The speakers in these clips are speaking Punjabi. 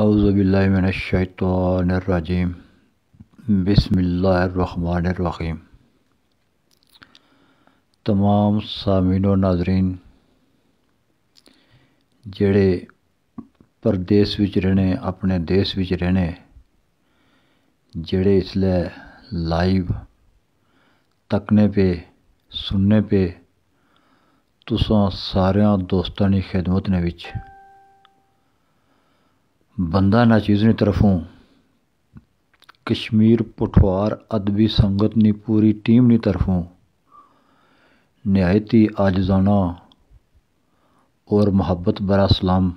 अज़बिल्लिमिनशैतरजीम बसमीम तमाम सामीन नाजरीन ਜਿਹੜੇ ਪਰਦੇਸ ਵਿੱਚ ਰਹਿਣੇ ਆਪਣੇ ਦੇਸ਼ ਵਿੱਚ ਰਹਿਣੇ ਜਿਹੜੇ ਇਸ ਲਈ ਲਾਈव ਤੱਕਨੇ ਪੇ ਸੁਣਨੇ ਪੇ ਤੁਸੀਂ ਸਾਰਿਆਂ ਦੋਸਤਾਂ ਦੀ ਖਿਦਮਤ ਨੇ ਵਿੱਚ बंदा नाचीज़नी तरफों कश्मीर पठवार अदबी संगत नी पूरी टीम नी तरफों नहायती आजाना और मुहब्बत बरा सलाम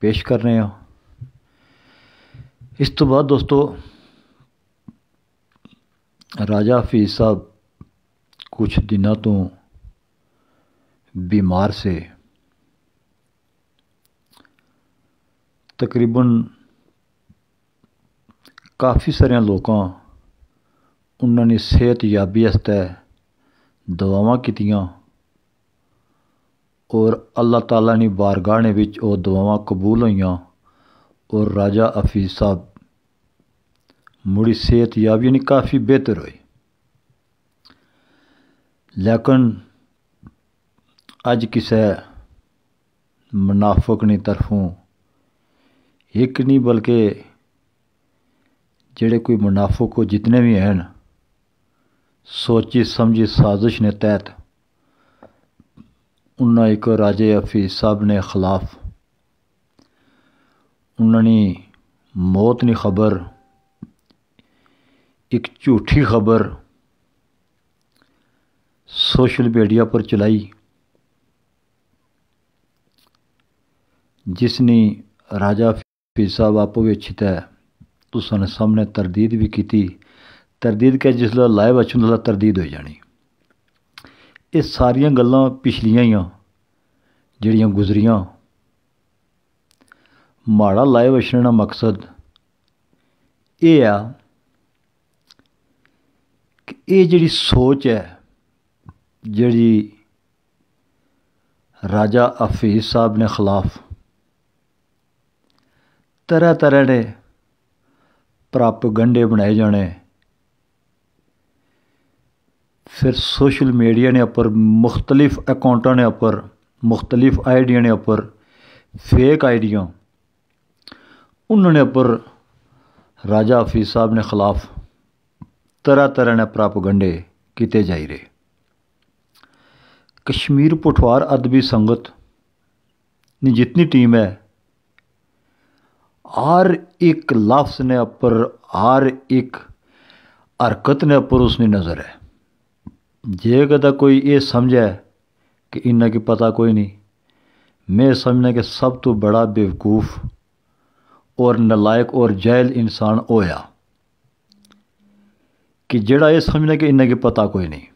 पेश कर रहे हैं इस तो बाद दोस्तों राजा हफीज़ साहब कुछ दिनों तो बीमार से ਤਕਰੀਬਨ ਕਾਫੀ ਸਾਰੇ ਲੋਕਾਂ ਉਹਨਾਂ ਨੇ ਸਿਹਤ ਯਾਬੀ ਵਾਸਤੇ ਦੁਆਵਾਂ ਕੀਤੀਆਂ ਔਰ ਅੱਲਾਹ ਤਾਲਾ ਨੇ ਬਾਰਗਾਹ ਨੇ ਵਿੱਚ ਉਹ ਦੁਆਵਾਂ ਕਬੂਲ ਹੋਈਆਂ ਔਰ ਰਾਜਾ ਅਫੀਸ ਸਾਹਿਬ ਮੁੜੀ ਸਿਹਤ ਯਾਬੀ ਨੇ ਕਾਫੀ ਬਿਹਤਰ ਹੋਈ ਲੇਕਿਨ ਅੱਜ ਕਿਸੇ ਮਨਾਫਕ ਨੇ ਤਰਫੋਂ एक नहीं बल्कि जेड़े कोई मुनाफो को जितने भी हैं सोची समझी साजिश ने तहत उन्होंने एक राजे अफी साहब ने खिलाफ उन्होंने मौत नहीं खबर एक झूठी खबर सोशल मीडिया पर चलाई जिसने राजा ਪੀਸਾ साहब ਵਿੱਚ ਤੇ ਤੁਸਾਂ ਨੇ ਸਾਹਮਣੇ ਤਰਦੀਦ ਵੀ ਕੀਤੀ ਤਰਦੀਦ ਕਿ ਜਿਸ जिसला लाइव ਅਚੂ उसला ਤਰਦੀਦ ਹੋ ਜਾਣੀ ਇਹ ਸਾਰੀਆਂ ਗੱਲਾਂ ਪਿਛਲੀਆਂ ਹੀ ਆ ਜਿਹੜੀਆਂ ਗੁਜ਼ਰੀਆਂ ਮਾੜਾ ਲਾਇਵ ਅਸ਼ਰਨ ਦਾ ਮਕਸਦ ਇਹ ਆ ਕਿ ਇਹ ਜਿਹੜੀ ਸੋਚ ਹੈ ਜਿਹੜੀ ਰਾਜਾ ਅਫੀਸ ਸਾਹਿਬ ਨੇ ਖਿਲਾਫ ਤਰ੍ਹਾਂ ਤਰ੍ਹਾਂ ਦੇ ਪ੍ਰਾਪਗੰਡੇ ਬਣਾਏ ਜਾਣੇ ਫਿਰ ਸੋਸ਼ਲ ਮੀਡੀਆ ਨੇ ਉੱਪਰ ਮੁxtਲਿਫ ਅਕਾਊਂਟਾਂ ਨੇ ਉੱਪਰ ਮੁxtਲਿਫ ਆਈਡੀਆਂ ਨੇ ਉੱਪਰ ਫੇਕ ਆਈਡੀਆਂ ਉਹਨਾਂ ਨੇ ਉੱਪਰ ਰਾਜਾ ਫੀਸ ਸਾਹਿਬ ਨੇ ਖਿਲਾਫ ਤਰ੍ਹਾਂ ਤਰ੍ਹਾਂ ਦੇ ਪ੍ਰਾਪਗੰਡੇ ਕੀਤੇ ਜਾਈ ਰਹੇ ਕਸ਼ਮੀਰ ਪਠਵਾਰ ਅਦਬੀ ਸੰਗਤ ਨੇ ਜਿੰਨੀ ਟੀਮ ਹੈ ਹਰ ਇੱਕ ਲਫ਼ਜ਼ ਨੇ ਉੱਪਰ ਹਰ ਇੱਕ ਹਰਕਤ ਨੇ ਉੱਪਰ ਉਸਨੀ ਨਜ਼ਰ ਹੈ ਜੇਕਰ ਤਾਂ ਕੋਈ ਇਹ ਸਮਝੇ ਕਿ ਇਹਨਾਂ ਕੀ ਪਤਾ ਕੋਈ ਨਹੀਂ ਮੈਂ ਸਮਝਣਾ ਕਿ ਸਭ ਤੋਂ بڑا ਬੇਵਕੂਫ ਔਰ ਨਲਾਇਕ ਔਰ ਜਾਇਲ ਇਨਸਾਨ ਹੋਇਆ ਕਿ ਜਿਹੜਾ ਇਹ ਸਮਝਣਾ ਕਿ ਇਹਨਾਂ ਕੀ ਪਤਾ ਕੋਈ ਨਹੀਂ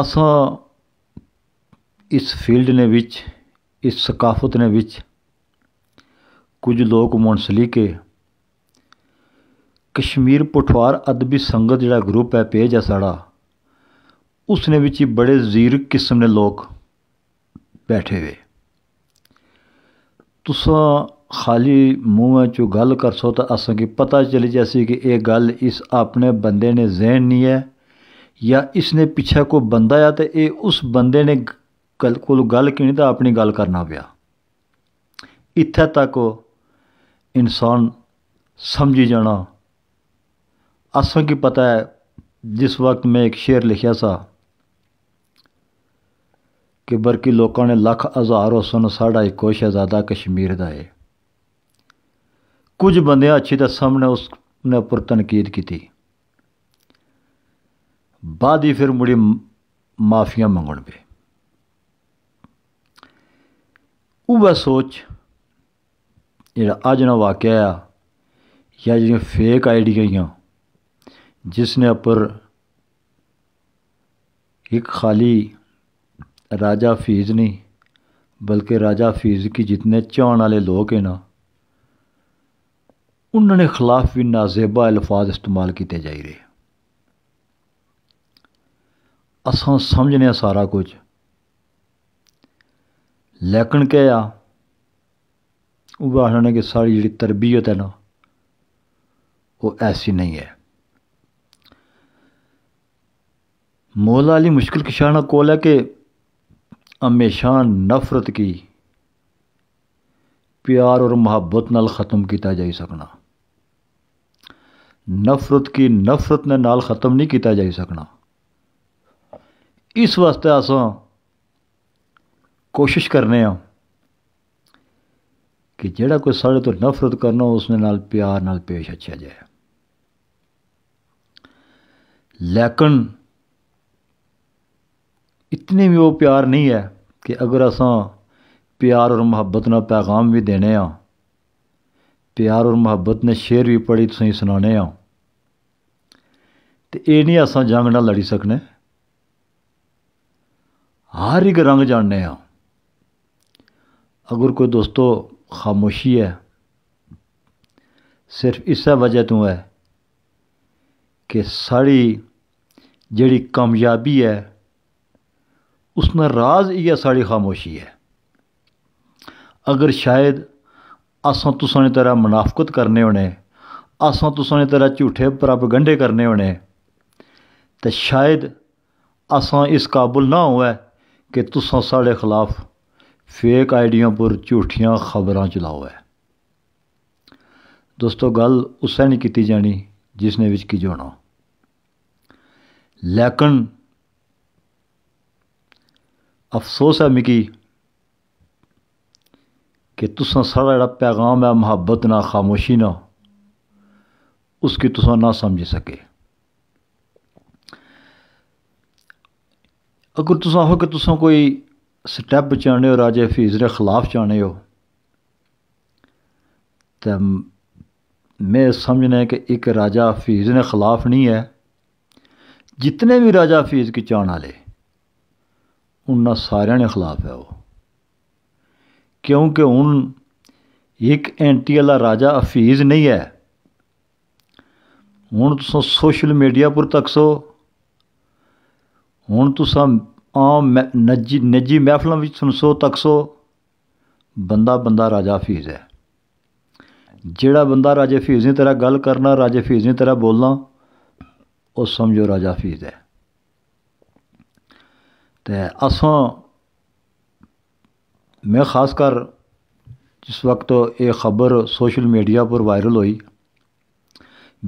ਅਸਾਂ ਇਸ ਫੀਲਡ ਨੇ ਵਿੱਚ ਇਸ ਸਕਾਫਤ ਨੇ ਵਿੱਚ ਕੁਝ ਲੋਕ ਮੁਨਸਲੀਕੇ ਕਸ਼ਮੀਰ ਪਠਵਾਰ ਅਦਬੀ ਸੰਗਤ ਜਿਹੜਾ ਗਰੁੱਪ ਹੈ ਪੇਜ ਹੈ ਸਾਡਾ ਉਸ ਨੇ ਵਿੱਚ ਹੀ ਬੜੇ ਜ਼ੀਰ ਕਿਸਮ ਦੇ ਲੋਕ ਬੈਠੇ ਹੋਏ ਤੁਸਾਂ ਖਾਲੀ ਮੂੰਹਾਂ ਚੋਂ ਗੱਲ ਕਰਸੋ ਤਾਂ ਅਸਾਂ ਕੀ ਪਤਾ ਚਲੀ ਜੈਸੀ ਕਿ ਇਹ ਗੱਲ ਇਸ ਆਪਣੇ ਬੰਦੇ ਨੇ ਜ਼ਹਿਨ ਨਹੀਂ ਹੈ ਜਾਂ ਇਸ ਨੇ ਪਿੱਛੇ ਕੋਈ ਬੰਦਾ ਆ ਤੇ ਇਹ ਉਸ ਬੰਦੇ ਨੇ ਕੋਲ ਗੱਲ ਕਿਣੀ ਤਾਂ ਆਪਣੀ ਗੱਲ ਕਰਨਾ ਪਿਆ ਇੱਥੇ ਤੱਕ ਇਨਸਾਨ ਸਮਝੀ ਜਾਣਾ ਅਸਾਂ ਕੀ ਪਤਾ ਹੈ ਜਿਸ ਵਕਤ ਮੈਂ ਇੱਕ ਸ਼ੇਰ ਲਿਖਿਆ ਸਾ ਕਿ ਬਰਕੀ ਲੋਕਾਂ ਨੇ ਲੱਖ ਹਜ਼ਾਰ ਹੁਸਨ ਸਾਡਾ ਇੱਕੋ ਆਜ਼ਾਦਾ ਕਸ਼ਮੀਰ ਦਾ ਏ ਕੁਝ ਬੰਦੇ ਅੱਛੀ ਤਾਂ ਸਾਹਮਣੇ ਉਸ ਨੇ ਉੱਪਰ ਤਨਕੀਦ ਕੀਤੀ ਬਾਅਦ ਹੀ ਫਿਰ ਮੁੜੀ ਮਾਫੀਆਂ ਮੰਗਣ ਪਏ ਉਹ ਸੋਚ जोड़ा अज्ज दा वाक्या ऐ फेक आई डी हियां जिसने उपर एक खाली राजा फीस नहीं बल्कि राजा फीज की जितने चाण वाले लोग हैं ना उन्होंने खिलाफ भी नाजेबा अल्फाज इस्तेमाल किए जा रहे अस समझने सारा कुछ लेकिन क्या उदाहरण कि साढ़ी जेह्ड़ी तरबियत है ना वो ऐसी नहीं है मौला अली मुश्किल कशाना कौल है कि हमेशा नफरत की प्यार और मुहब्बत नाल ख़त्म किया जा सकना नफरत की नफरत ने नाल ख़त्म नहीं किया जा सकना इस वास्ते अस कोशिश करने आं ਕਿ ਜਿਹੜਾ ਕੋਈ ਸਾਡੇ ਤੋਂ ਨਫ਼ਰਤ ਕਰਨਾ ਉਸ ਨਾਲ ਪਿਆਰ ਨਾਲ ਪੇਸ਼ ਅੱਛਾ ਜਾਏ ਲੇਕਿਨ ਇਤਨੇ ਵੀ ਉਹ ਪਿਆਰ ਨਹੀਂ ਹੈ ਕਿ ਅਗਰ ਅਸਾਂ ਪਿਆਰ ਔਰ ਮੁਹੱਬਤ ਨਾਲ ਪੈਗਾਮ ਵੀ ਦੇਣੇ ਆ ਪਿਆਰ ਔਰ ਮੁਹੱਬਤ ਨੇ ਸ਼ੇਰ ਵੀ ਪੜੀ ਤੁਸੀਂ ਸੁਣਾਉਣੇ ਆ ਤੇ ਇਹ ਨਹੀਂ ਅਸਾਂ ਜੰਗ ਨਾਲ ਲੜੀ ਸਕਨੇ ਹਰ ਇੱਕ ਰੰਗ ਜਾਣਨੇ ਆ ਅਗਰ ਕੋਈ ਦੋਸਤੋ खामोशी है सिर्फ इस वजह तो है कि साड़ी जड़ी कामयाबी है उसमें राज इ'यै साड़ी खामोशी है अगर शायद असां तुसां ने तरह मुनाफकत करने होने असां तुसां ने तरह झूठे गंढे करने होने तो शायद असां इस काबुल ना हो कि तुसा साढ़े खिलाफ ਫੇਕ ਆਈਡੀਆਂ ਪਰ ਝੂਠੀਆਂ ਖਬਰਾਂ ਚਲਾਓ ਹੈ ਦੋਸਤੋ ਗੱਲ ਉਸੇ ਨਹੀਂ ਕੀਤੀ ਜਾਣੀ ਜਿਸ ਨੇ ਵਿੱਚ ਕੀ ਜਾਣਾ ਲੇਕਿਨ ਅਫਸੋਸ ਹੈ ਮਿਕੀ ਕਿ ਤੁਸੀਂ ਸਾਰਾ ਜਿਹੜਾ ਪੈਗਾਮ ਹੈ ਮੁਹੱਬਤ ਨਾ ਖਾਮੋਸ਼ੀ ਨਾ ਉਸ ਕੀ ਤੁਸੀਂ ਨਾ ਸਮਝ ਸਕੇ ਅਗਰ ਤੁਸੀਂ ਹੋ ਕਿ ਤੁਸੀਂ ਕੋਈ ਸਟੈਪ ਹੋ ਰਾਜੇ ਫੀਜ਼ ਦੇ ਖਿਲਾਫ ਜਾਣੇ ਹੋ ਤਾਂ ਮੈਂ ਸਮਝਣਾ ਕਿ ਇੱਕ ਰਾਜਾ ਫੀਜ਼ ਦੇ ਖਿਲਾਫ ਨਹੀਂ ਹੈ ਜਿੰਨੇ ਵੀ ਰਾਜਾ ਫੀਜ਼ ਕੀ ਚਾਣ ਵਾਲੇ ਉਹਨਾਂ ਸਾਰਿਆਂ ਦੇ ਖਿਲਾਫ ਹੈ ਉਹ ਕਿਉਂਕਿ ਹੁਣ ਇੱਕ ਐਂਟੀ ਵਾਲਾ ਰਾਜਾ ਅਫੀਜ਼ ਨਹੀਂ ਹੈ ਹੁਣ ਤੁਸੀਂ ਸੋਸ਼ਲ ਮੀਡੀਆ ਪਰ ਤੱਕ ਸੋ ਹੁਣ ਤੁਸੀਂ ਆਮ ਨਜੀ ਨਜੀ ਮਹਿਫਲਾਂ ਵਿੱਚ ਸੁਨਸੋ ਤਕਸੋ ਬੰਦਾ ਬੰਦਾ ਰਾਜਾ ਫੀਜ਼ ਹੈ ਜਿਹੜਾ ਬੰਦਾ ਰਾਜੇ ਫੀਜ਼ ਨੇ ਤਰ੍ਹਾਂ ਗੱਲ ਕਰਨਾ ਰਾਜੇ ਫੀਜ਼ ਨੇ ਤਰ੍ਹਾਂ ਬੋਲਣਾ ਉਹ ਸਮਝੋ ਰਾਜਾ ਫੀਜ਼ ਹੈ ਤੇ ਅਸਾਂ ਮੈਂ ਖਾਸ ਕਰ ਜਿਸ ਵਕਤ ਇਹ ਖਬਰ ਸੋਸ਼ਲ ਮੀਡੀਆ ਪਰ ਵਾਇਰਲ ਹੋਈ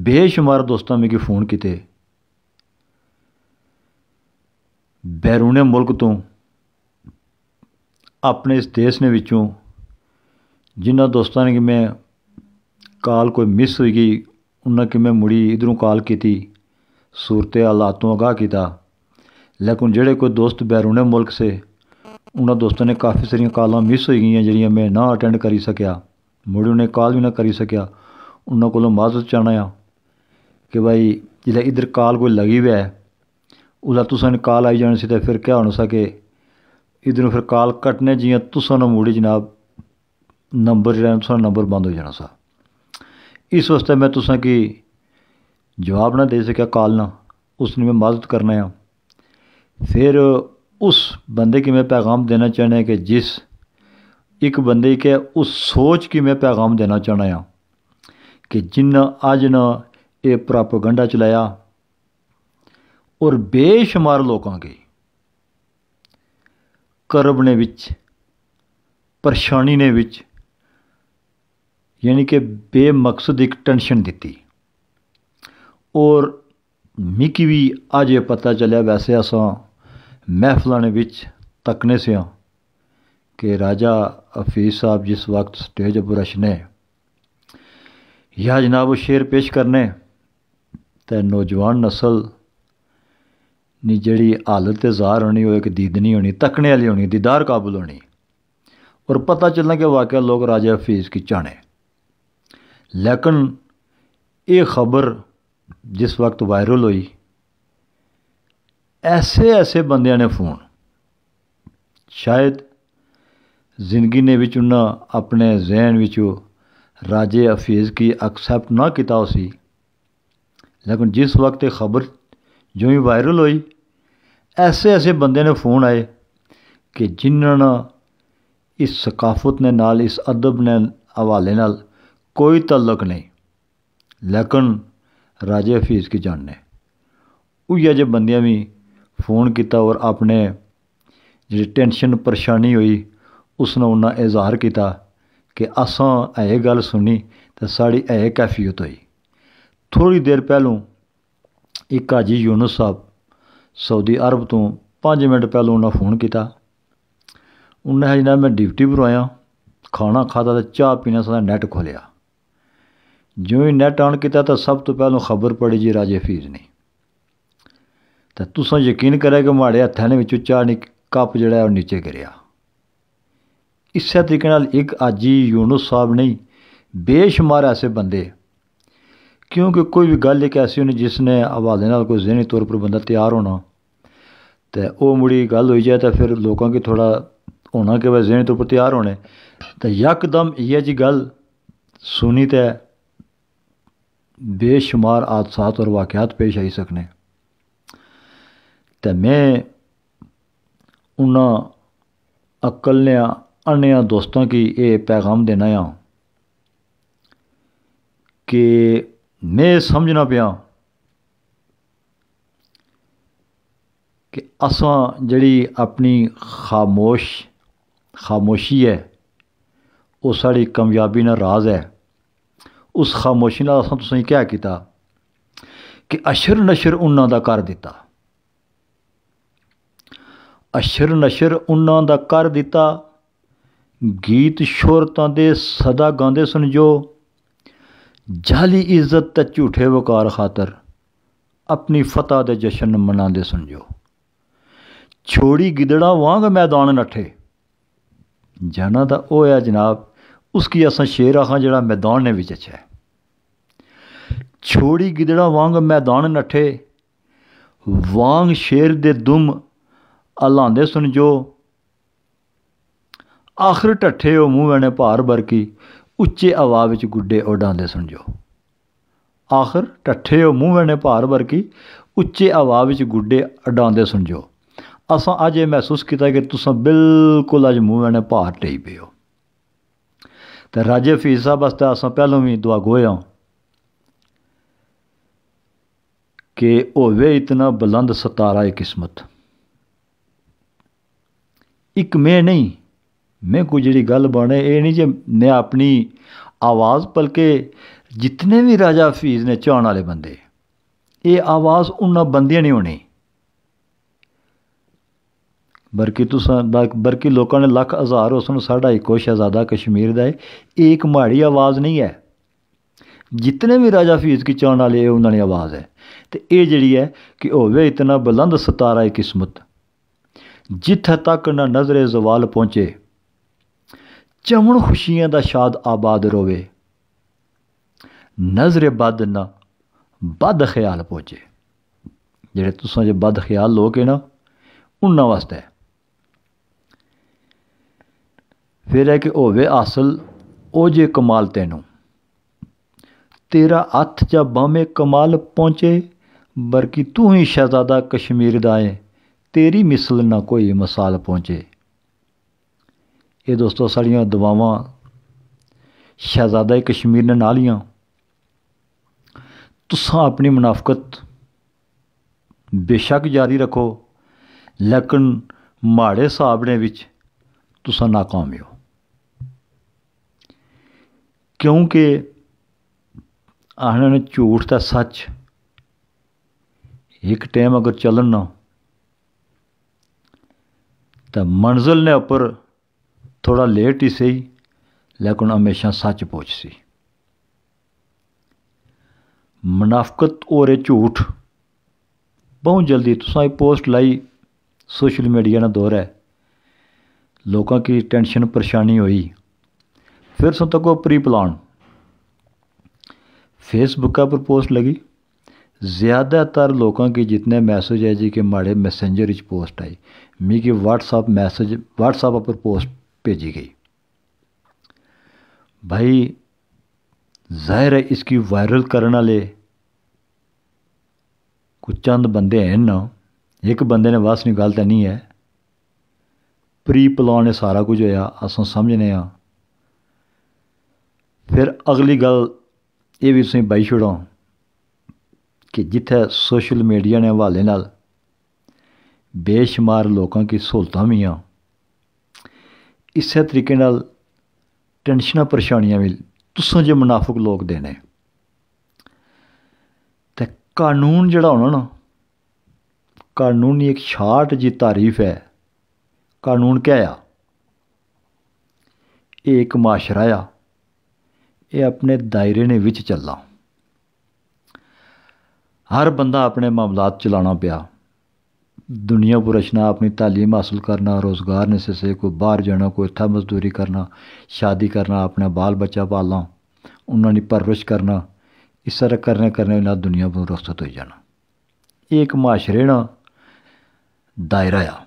बेशुमार ਦੋਸਤਾਂ ਮੇਗੇ ਫੋਨ ਕੀਤੇ ਬੈਰੂਨੇ ਮੁਲਕ ਤੋਂ ਆਪਣੇ ਇਸ ਦੇਸ਼ ਨੇ ਵਿੱਚੋਂ ਜਿਨ੍ਹਾਂ ਦੋਸਤਾਂ ਨੇ ਕਿ ਮੈਂ ਕਾਲ ਕੋਈ ਮਿਸ ਹੋਈ ਗਈ ਉਹਨਾਂ ਕਿ ਮੈਂ ਮੁੜੀ ਇਧਰੋਂ ਕਾਲ ਕੀਤੀ ਸੂਰਤ ਹਾਲਾਤੋਂ ਅਗਾ ਅਗਾਹ ਕੀਤਾ ਲੇਕਿਨ ਜਿਹੜੇ ਕੋਈ ਦੋਸਤ ਬੈਰੂਨੇ ਮੁਲਕ ਸੇ ਉਹਨਾਂ ਦੋਸਤਾਂ ਨੇ ਕਾਫੀ ਸਾਰੀਆਂ ਕਾਲਾਂ ਮਿਸ ਹੋਈ ਗਈਆਂ ਜਿਹੜੀਆਂ ਮੈਂ ਨਾ ਅਟੈਂਡ ਕਰੀ ਸਕਿਆ ਮੁੜੀ ਉਹਨੇ ਕਾਲ ਵੀ ਨਾ ਕਰੀ ਸਕਿਆ ਉਹਨਾਂ ਕੋਲੋਂ ਮਾਜ਼ਰਤ ਚਾਹਣਾ ਆ ਕਿ ਭਾਈ ਜਿਹੜਾ ਇਧਰ ਕਾਲ ਕੋਈ ਲੱਗੀ ਹੋਇਆ ਹੈ ਉਹਦਾ ਤੁਸਾਂ ਨੇ ਕਾਲ ਆਈ ਜਾਣ ਸੀ ਤਾਂ ਫਿਰ ਕਿਆ ਹੋਣ ਸਕੇ ਇਧਰ ਫਿਰ ਕਾਲ ਕੱਟਨੇ ਜੀਆਂ ਤੁਸਾਂ ਨੂੰ ਮੂੜੀ ਜਨਾਬ ਨੰਬਰ ਜਿਹੜਾ ਤੁਸਾਂ ਨੰਬਰ ਬੰਦ ਹੋ ਜਾਣਾ ਸਾ ਇਸ ਵਾਸਤੇ ਮੈਂ ਤੁਸਾਂ ਕੀ ਜਵਾਬ ਨਾ ਦੇ ਸਕਿਆ ਕਾਲ ਨਾ ਉਸ ਨੂੰ ਮੈਂ ਮਦਦ ਕਰਨਾ ਆ ਫਿਰ ਉਸ ਬੰਦੇ ਕੀ ਮੈਂ ਪੈਗਾਮ ਦੇਣਾ ਚਾਹਣਾ ਹੈ ਕਿ ਜਿਸ ਇੱਕ ਬੰਦੇ ਕੇ ਉਸ ਸੋਚ ਕੀ ਮੈਂ ਪੈਗਾਮ ਦੇਣਾ ਚਾਹਣਾ ਆ ਕਿ ਜਿੰਨਾ ਅੱਜ ਨਾ ਇਹ ਪ੍ਰੋਪਗੈਂਡਾ ਚਲਾਇਆ ਔਰ ਬੇਸ਼ੁਮਾਰ ਲੋਕਾਂ ਕੇ ਕਰਬ ਨੇ ਵਿੱਚ ਪਰੇਸ਼ਾਨੀ ਨੇ ਵਿੱਚ ਯਾਨੀ ਕਿ ਬੇਮਕਸਦ ਇੱਕ ਟੈਨਸ਼ਨ ਦਿੱਤੀ ਔਰ ਮਿੱਕੀ ਵੀ ਅੱਜ ਇਹ ਪਤਾ ਚੱਲਿਆ ਵੈਸੇ ਅਸਾਂ ਮਹਿਫਲਾਂ ਦੇ ਵਿੱਚ ਤੱਕਨੇ ਸਿਆਂ ਕਿ ਰਾਜਾ ਹਫੀਜ਼ ਸਾਹਿਬ ਜਿਸ ਵਕਤ ਸਟੇਜ ਉੱਪਰ ਅਸ਼ਨੇ ਯਾ ਜਨਾਬ ਉਹ ਸ਼ੇਰ ਪੇਸ਼ ਕਰਨੇ ਤੇ ਨੌਜਵਾਨ ਨਸਲ ਨੀ ਜਿਹੜੀ ਹਾਲਤ ਜ਼ਾਰ ਹੋਣੀ ਹੋਏ ਕਿ ਦੀਦਨੀ ਹੋਣੀ ਤੱਕਣੇ ਵਾਲੀ ਹੋਣੀ ਦੀਦਾਰ ਕਾਬੂਲ ਹੋਣੀ ਔਰ ਪਤਾ ਚੱਲਣਾ ਕਿ ਵਾਕਿਆ ਲੋਕ ਰਾਜਾ ਫੀਸ ਕੀ ਚਾਣੇ ਲੇਕਿਨ ਇਹ ਖਬਰ ਜਿਸ ਵਕਤ ਵਾਇਰਲ ਹੋਈ ਐਸੇ ਐਸੇ ਬੰਦਿਆਂ ਨੇ ਫੋਨ ਸ਼ਾਇਦ ਜ਼ਿੰਦਗੀ ਨੇ ਵਿੱਚ ਉਹਨਾਂ ਆਪਣੇ ਜ਼ਿਹਨ ਵਿੱਚ ਉਹ ਰਾਜੇ ਅਫੀਜ਼ ਕੀ ਅਕਸੈਪਟ ਨਾ ਕੀਤਾ ਹੋਸੀ ਲੇਕਿਨ ਜਿਸ ਵਕਤ ਇਹ ਖਬਰ ਜਿਉਂ ਹੀ ਵਾਇਰਲ ਹੋਈ ਐਸੇ ਐਸੇ ਬੰਦੇ ਨੇ ਫੋਨ ਆਏ ਕਿ ਜਿਨ੍ਹਾਂ ਇਸ ਸਕਾਫਤ ਨੇ ਨਾਲ ਇਸ ਅਦਬ ਨੇ ਹਵਾਲੇ ਨਾਲ ਕੋਈ ਤਲਕ ਨਹੀਂ ਲੇਕਿਨ ਰਾਜੇ ਫੀਸ ਕੀ ਜਾਣਨੇ ਉਹ ਜੇ ਬੰਦਿਆਂ ਵੀ ਫੋਨ ਕੀਤਾ ਔਰ ਆਪਣੇ ਜਿਹੜੀ ਟੈਨਸ਼ਨ ਪਰੇਸ਼ਾਨੀ ਹੋਈ ਉਸ ਨੂੰ ਉਹਨਾਂ ਇਜ਼ਹਾਰ ਕੀਤਾ ਕਿ ਅਸਾਂ ਇਹ ਗੱਲ ਸੁਣੀ ਤਾਂ ਸਾਡੀ ਇਹ ਕਾਫੀਅਤ ਹੋਈ ਥੋੜੀ ਦੇਰ ਪਹਿਲੋਂ ਇੱਕ ਹਾਜੀ ਯੂਨਸ ਸਾਹਿਬ ਸਾਊਦੀ ਅਰਬ ਤੋਂ 5 ਮਿੰਟ ਪਹਿਲਾਂ ਉਹਨਾਂ ਫੋਨ ਕੀਤਾ ਉਹਨਾਂ ਹੈ ਜਨਾਬ ਮੈਂ ਡਿਊਟੀ ਪਰ ਆਇਆ ਖਾਣਾ ਖਾਦਾ ਤੇ ਚਾਹ ਪੀਣਾ ਸਦਾ ਨੈਟ ਖੋਲਿਆ ਜਿਉਂ ਹੀ ਨੈਟ ਆਨ ਕੀਤਾ ਤਾਂ ਸਭ ਤੋਂ ਪਹਿਲਾਂ ਖਬਰ ਪੜੀ ਜੀ ਰਾਜੇ ਫੀਰ ਨੇ ਤਾਂ ਤੁਸੀਂ ਯਕੀਨ ਕਰਿਆ ਕਿ ਮਾੜੇ ਹੱਥਾਂ ਦੇ ਵਿੱਚੋਂ ਚਾਹ ਨਿਕ ਕੱਪ ਜਿਹੜਾ ਉਹ ਨੀਚੇ ਗਿਰਿਆ ਇਸੇ ਤਰੀਕੇ ਨਾਲ ਇੱਕ ਆਜੀ ਯੂਨਸ ਸਾਹਿਬ ਨਹੀਂ ਬੇਸ਼ੁਮਾਰ ਐਸੇ ਬੰਦੇ ਕਿਉਂਕਿ ਕੋਈ ਵੀ ਗੱਲ ਇੱਕ ਐਸੀ ਹੋਣੀ ਜਿਸ ਨੇ ਹਵਾਲੇ ਨਾਲ ਕੋਈ ਜ਼ਿਹਨੀ ਤੌਰ ਪਰ ਬੰਦਾ ਤਿਆਰ ਹੋਣਾ ਤੇ ਉਹ ਮੁੜੀ ਗੱਲ ਹੋਈ ਜਾਏ ਤਾਂ ਫਿਰ ਲੋਕਾਂ ਕੀ ਥੋੜਾ ਹੋਣਾ ਕਿ ਵੇ ਜ਼ਿਹਨੀ ਤੌਰ ਪਰ ਤਿਆਰ ਹੋਣੇ ਤੇ ਯਕਦਮ ਇਹ ਜੀ ਗੱਲ ਸੁਣੀ ਤੇ ਬੇਸ਼ੁਮਾਰ ਆਦਸਾਤ ਔਰ ਵਾਕਿਆਤ ਪੇਸ਼ ਆਈ ਸਕਨੇ ਤੇ ਮੈਂ ਉਹਨਾਂ ਅਕਲ ਨੇ ਅਣਿਆ ਦੋਸਤਾਂ ਕੀ ਇਹ ਪੈਗਾਮ ਦੇਣਾ ਆ ਕਿ ਨੇ ਸਮਝਣਾ ਪਿਆ ਕਿ ਅਸਾਂ ਜਿਹੜੀ ਆਪਣੀ ਖਾਮੋਸ਼ ਖਾਮੋਸ਼ੀ ਹੈ ਉਹ ਸਾਡੀ ਕਮਯਾਬੀ ਨਾਲ ਰਾਜ਼ ਹੈ ਉਸ ਖਾਮੋਸ਼ੀ ਨਾਲ ਅਸਾਂ ਤੁਸੀਂ ਕਿਹਾ ਕੀਤਾ ਕਿ ਅਸ਼ਰ ਨਸ਼ਰ ਉਹਨਾਂ ਦਾ ਕਰ ਦਿੱਤਾ ਅਸ਼ਰ ਨਸ਼ਰ ਉਹਨਾਂ ਦਾ ਕਰ ਦਿੱਤਾ ਗੀਤ ਤਾਂ ਦੇ ਸਦਾ ਗਾਉਂਦੇ ਸੁਣ ਜੋ ਜਾਲੀ ਇੱਜ਼ਤ ਤੇ ਝੂਠੇ ਵਕਾਰ ਖਾਤਰ ਆਪਣੀ ਫਤਹ ਦੇ ਜਸ਼ਨ ਮਨਾਉਂਦੇ ਸੁਣਜੋ ਛੋੜੀ ਗਿਦੜਾ ਵਾਂਗ ਮੈਦਾਨ ਨੱਠੇ ਜਾਣਾ ਤਾਂ ਉਹ ਹੈ ਜਨਾਬ ਉਸ ਕੀ ਅਸਾਂ ਸ਼ੇਰ ਆਖਾਂ ਜਿਹੜਾ ਮੈਦਾਨ ਨੇ ਵਿੱਚ ਅੱਛਾ ਛੋੜੀ ਗਿਦੜਾ ਵਾਂਗ ਮੈਦਾਨ ਨੱਠੇ ਵਾਂਗ ਸ਼ੇਰ ਦੇ ਦੁਮ ਅਲਾਂਦੇ ਸੁਣ ਜੋ ਆਖਰ ਟੱਠੇ ਉਹ ਮੂੰਹ ਵਣੇ ਭਾਰ ਬਰਕੀ ਉੱਚੇ ਆਵਾਜ਼ ਵਿੱਚ ਗੁੱਡੇ ਉਡਾਉਂਦੇ ਸੁਣ ਜੋ ਆਖਰ ਟੱਠੇ ਉਹ ਮੂੰਹ ਵੇਣੇ ਭਾਰ ਵਰਗੀ ਉੱਚੇ ਆਵਾਜ਼ ਵਿੱਚ ਗੁੱਡੇ ਉਡਾਉਂਦੇ ਸੁਣ ਜੋ ਅਸਾਂ ਅੱਜ ਇਹ ਮਹਿਸੂਸ ਕੀਤਾ ਕਿ ਤੁਸੀਂ ਬਿਲਕੁਲ ਅੱਜ ਮੂੰਹ ਵੇਣੇ ਭਾਰ ਲਈ ਪਿਓ ਤੇ ਰਾਜੇ ਫੀਸ ਸਾਹਿਬ ਵਾਸਤੇ ਅਸਾਂ ਪਹਿਲਾਂ ਵੀ ਦੁਆ ਗੋਇਆ ਕਿ ਉਹ ਵੇ ਇਤਨਾ ਬੁਲੰਦ ਸਤਾਰਾ ਕਿਸਮਤ ਇੱਕ ਮੈਂ ਨਹੀਂ ਮੈਂ ਕੋ ਜਿਹੜੀ ਗੱਲ ਬਣੇ ਇਹ ਨਹੀਂ ਜੇ ਮੈਂ ਆਪਣੀ ਆਵਾਜ਼ ਪਲਕੇ ਜਿੰਨੇ ਵੀ ਰਾਜਾ ਫੀਜ਼ ਨੇ ਚਾਹਣ ਵਾਲੇ ਬੰਦੇ ਇਹ ਆਵਾਜ਼ ਉਹਨਾਂ ਬੰਦਿਆਂ ਨਹੀਂ ਹੋਣੀ ਬਰਕੀ ਤੁਸੀਂ ਬਰਕੀ ਲੋਕਾਂ ਨੇ ਲੱਖ ਹਜ਼ਾਰ ਉਸ ਨੂੰ ਸਾਡਾ ਇੱਕੋ ਸ਼ਹਿਜ਼ਾਦਾ ਕਸ਼ਮੀਰ ਦਾ ਹੈ ਇਹ ਇੱਕ ਮਾੜੀ ਆਵਾਜ਼ ਨਹੀਂ ਹੈ ਜਿੰਨੇ ਵੀ ਰਾਜਾ ਫੀਜ਼ ਕੀ ਚਾਹਣ ਵਾਲੇ ਉਹਨਾਂ ਦੀ ਆਵਾਜ਼ ਹੈ ਤੇ ਇਹ ਜਿਹੜੀ ਹੈ ਕਿ ਉਹ ਵੇ ਇਤਨਾ ਬਲੰਦ ਸਤਾਰਾ ਹੈ ਕਿਸਮਤ ਜਿੱਥੇ ਤੱਕ ਨਾ ਨਜ਼ਰੇ ਜ਼ਵਾਲ ਪਹੁੰਚੇ ਚਮਣ ਖੁਸ਼ੀਆਂ ਦਾ ਸ਼ਾਦ ਆਬਾਦ ਰੋਵੇ ਨਜ਼ਰ ਬਦ ਨਾ ਬਦ ਖਿਆਲ ਪਹੁੰਚੇ ਜਿਹੜੇ ਤੁਸਾਂ ਜੇ ਬਦ ਖਿਆਲ ਲੋਕੇ ਨਾ ਉਹਨਾਂ ਵਾਸਤੇ ਫਿਰ ਹੈ ਕਿ ਹੋਵੇ ਅਸਲ ਉਹ ਜੇ ਕਮਾਲ ਤੈਨੂੰ ਤੇਰਾ ਹੱਥ ਜਾਂ ਬਾਹਵੇਂ ਕਮਾਲ ਪਹੁੰਚੇ ਬਰਕੀ ਤੂੰ ਹੀ ਸ਼ਹਜ਼ਾਦਾ ਕਸ਼ਮੀਰ ਦਾ ਏ ਤੇਰੀ ਮਿਸਲ ਨਾ ਕੋਈ ਮਿਸਾਲ ਪਹੁੰਚੇ ਇਹ ਦੋਸਤੋ ਸਾਡੀਆਂ ਦੁਆਵਾਂ ਸ਼ਹਿਜ਼ਾਦਾ ਕਸ਼ਮੀਰ ਨੇ ਨਾ ਲੀਆਂ ਤੁਸੀਂ ਆਪਣੀ ਮਨਾਫਕਤ ਬੇਸ਼ੱਕ ਜਾਰੀ ਰੱਖੋ ਲੇਕਿਨ ਮਾੜੇ ਸਾਹਬ ਨੇ ਵਿੱਚ ਤੁਸੀਂ ناکਾਮ ਹੋ ਕਿਉਂਕਿ ਆਹਨਾਂ ਨੇ ਝੂਠ ਤਾਂ ਸੱਚ ਇੱਕ ਟਾਈਮ ਅਗਰ ਚੱਲਣਾ ਤਾਂ ਮੰਜ਼ਲ ਨੇ ਉੱਪਰ ਥੋੜਾ ਲੇਟ ਹੀ ਸਹੀ ਲੇਕਿਨ ਹਮੇਸ਼ਾ ਸੱਚ ਪੁੱਛ ਸੀ ਮਨਾਫਕਤ ਔਰ ਝੂਠ ਬਹੁਤ ਜਲਦੀ ਤੁਸੀਂ ਇਹ ਪੋਸਟ ਲਾਈ ਸੋਸ਼ਲ ਮੀਡੀਆ ਨਾਲ ਦੌਰ ਹੈ ਲੋਕਾਂ ਕੀ ਟੈਨਸ਼ਨ ਪਰੇਸ਼ਾਨੀ ਹੋਈ ਫਿਰ ਸੋ ਤੱਕੋ ਪ੍ਰੀ ਪਲਾਨ ਫੇਸਬੁੱਕ 'ਤੇ ਪੋਸਟ ਲਗੀ ਜ਼ਿਆਦਾਤਰ ਲੋਕਾਂ ਕੀ ਜਿੰਨੇ ਮੈਸੇਜ ਆਏ ਜੀ ਕਿ ਮਾੜੇ ਮੈਸੇਂਜਰ 'ਚ ਪੋਸਟ ਆਈ ਮੀ ਕੀ ਵਟਸਐਪ ਮੈਸੇਜ WhatsApp 'ਤੇ ਪੋਸਟ भेजी गई भाई जाहिर है इसकी वायरल करने वाले कुछ चंद बंदे हैं ना एक बंदे ने बस नहीं गलत नहीं है प्री प्लान ने सारा कुछ होया असं समझने हाँ फिर अगली गल ਇਹ ਵੀ ਤੁਸੀਂ ਬਾਈ ਛੋੜਾਂ ਕਿ ਜਿੱਥੇ ਸੋਸ਼ਲ ਮੀਡੀਆ ਨੇ ਹਵਾਲੇ ਨਾਲ ਬੇਸ਼ੁਮਾਰ ਲੋਕਾਂ ਕੀ ਸਹੂਲਤਾਂ ਵੀ ਆ ਇਸੇ ਤਰੀਕੇ ਨਾਲ ਟੈਨਸ਼ਨਾਂ ਪਰੇਸ਼ਾਨੀਆਂ ਵੀ ਤੁਸੋਂ ਜੇ ਮਨਾਫਕ ਲੋਕ ਦੇ ਨੇ ਤੇ ਕਾਨੂੰਨ ਜਿਹੜਾ ਹੋਣਾ ਨਾ ਕਾਨੂੰਨੀ ਇੱਕ ਛਾਟ ਜੀ ਤਾਰੀਫ ਹੈ ਕਾਨੂੰਨ ਕਿਆ ਆ ਇਹ ਇੱਕ ਮਾਸ਼ਰਾ ਆ ਇਹ ਆਪਣੇ ਦਾਇਰੇ ਨੇ ਵਿੱਚ ਚੱਲਾ ਹਰ ਬੰਦਾ ਆਪਣੇ ਮਾਮਲਾਤ ਚਲਾਉਣਾ ਪਿਆ ਦੁਨੀਆ ਪੁਰਸ਼ਨਾ ਆਪਣੀ تعلیم ਹਾਸਲ ਕਰਨਾ ਰੋਜ਼ਗਾਰ ਨੇ ਸੇ ਸੇ ਕੋਈ ਬਾਹਰ ਜਾਣਾ ਕੋਈ ਇੱਥਾ ਮਜ਼ਦੂਰੀ ਕਰਨਾ ਸ਼ਾਦੀ ਕਰਨਾ ਆਪਣਾ ਬਾਲ ਬੱਚਾ ਪਾਲਣਾ ਉਹਨਾਂ ਦੀ ਪਰਵਰਿਸ਼ ਕਰਨਾ ਇਸ ਤਰ੍ਹਾਂ ਕਰਨੇ ਕਰਨੇ ਨਾਲ ਦੁਨੀਆ ਤੋਂ ਰੁਖਸਤ ਹੋ ਜਾਣਾ ਇਹ ਇੱਕ ਮਾਸ਼ਰੇ ਨਾ ਦਾਇਰਾ ਆ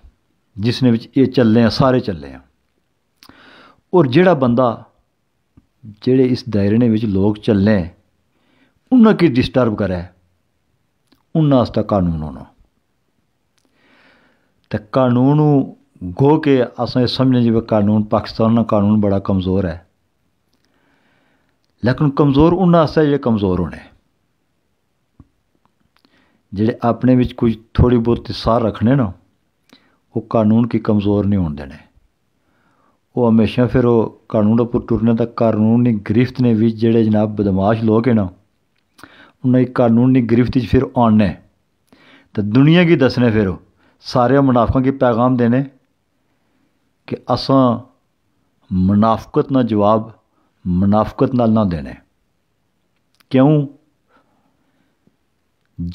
ਜਿਸ ਨੇ ਵਿੱਚ ਇਹ ਚੱਲੇ ਆ ਸਾਰੇ ਚੱਲੇ ਆ ਔਰ ਜਿਹੜਾ ਬੰਦਾ ਜਿਹੜੇ ਇਸ ਦਾਇਰੇ ਨੇ ਵਿੱਚ ਲੋਕ ਚੱਲੇ ਉਹਨਾਂ ਕੀ ਡਿਸਟਰਬ ਕਰੇ ਉਹਨਾਂ ਦਾ ਕਾਨੂੰਨ ਹੋਣਾ ਤੇ त कानून गो के असां इहे सम्झनि जी ਕਾਨੂੰਨ ਪਾਕਿਸਤਾਨ ਦਾ ਕਾਨੂੰਨ ਬੜਾ ਕਮਜ਼ੋਰ ਹੈ ਲੇਕਿਨ ਕਮਜ਼ੋਰ ਉਹਨਾਂ ਆਸਤੇ ਜਿਹੜੇ ਕਮਜ਼ੋਰ ਹੋਣੇ ਜਿਹੜੇ ਆਪਣੇ ਵਿੱਚ ਕੁਝ ਥੋੜੀ ਬਹੁਤ ਸਾਰ ਰੱਖਣੇ ਨਾ ਉਹ ਕਾਨੂੰਨ ਕੀ ਕਮਜ਼ੋਰ ਨਹੀਂ ਹੋਣ ਦੇਣੇ ਉਹ ਹਮੇਸ਼ਾ ਫਿਰ ਉਹ ਕਾਨੂੰਨ ਉੱਪਰ ਟੁਰਨੇ ਦਾ ਕਾਨੂੰਨ ਨਹੀਂ ਗ੍ਰਿਫਤ ਨੇ ਵਿੱਚ ਜਿਹੜੇ ਜਨਾਬ ਬਦਮਾਸ਼ ਲੋਕ ਹੈ ਨਾ ਉਹਨਾਂ ਕਾਨੂੰਨ ਨਹੀਂ ਗ੍ਰਿਫਤ ਵਿੱਚ ਫਿਰ ਆਉਣੇ ਤਾਂ ਦੁਨੀਆ ਕੀ ਦੱਸਣੇ ਫਿਰ ਉਹ ਸਾਰੇ मुनाफिकों ਕੀ ਪੈਗਾਮ देने ਕਿ ਅਸਾਂ मुनाफकत ना ਜਵਾਬ मुनाफकत ਨਾਲ ਨਾ देने ਕਿਉਂ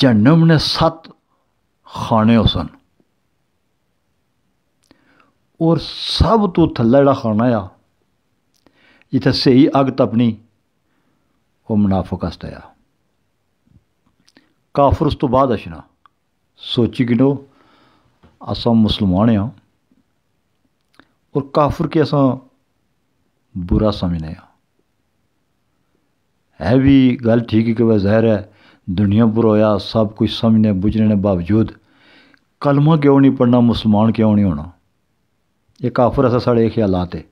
ਜਨਮ ਨੇ ਸਤ ਖਾਣੇ हुसन ਔਰ ਸਭ ਤੋਂ ਥੱਲੇ ਜਿਹੜਾ ਖਾਣਾ ਆ ਜਿੱਥੇ ਸਹੀ ਅਗ ਤਪਣੀ ਉਹ ਮੁਨਾਫਕ ਹਸਤਾ ਆ ਕਾਫਰ ਉਸ ਤੋਂ ਬਾਅਦ ਅਸ਼ਨਾ ਸੋਚੀ ਗਿਨੋ ਅਸਾਂ ਮੁਸਲਮਾਨ ਆ ਔਰ ਕਾਫਰ ਕੇ ਅਸਾਂ ਬੁਰਾ ਸਮਝਨੇ ਆ ਹੈ ਵੀ ਗੱਲ ਠੀਕ ਹੀ ਕਿ ਜ਼ਾਹਿਰ ਹੈ ਦੁਨੀਆ ਪੁਰ ਹੋਇਆ ਸਭ ਕੁਝ ਸਮਝਨੇ ਬੁਝਨੇ ਦੇ ਬਾਵਜੂਦ ਕਲਮਾ ਕਿਉਂ ਨਹੀਂ ਪੜਨਾ ਮੁਸਲਮਾਨ ਕਿਉਂ ਨਹੀਂ ਹੋਣਾ ਇਹ ਕਾਫਰ ਅਸਾਂ ਸੜੇ ਖਿਆਲਾਂ ਤੇ